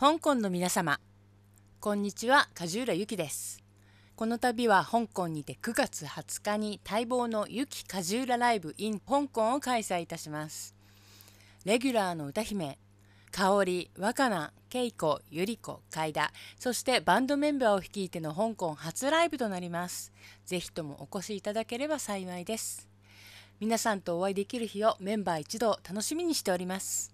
香港の皆様こんにちは梶浦由紀ですこの度は香港にて9月20日に待望のゆき梶浦ライブ in 香港を開催いたしますレギュラーの歌姫香織若菜恵子ゆり子海田そしてバンドメンバーを率いての香港初ライブとなります是非ともお越しいただければ幸いです皆さんとお会いできる日をメンバー一同楽しみにしております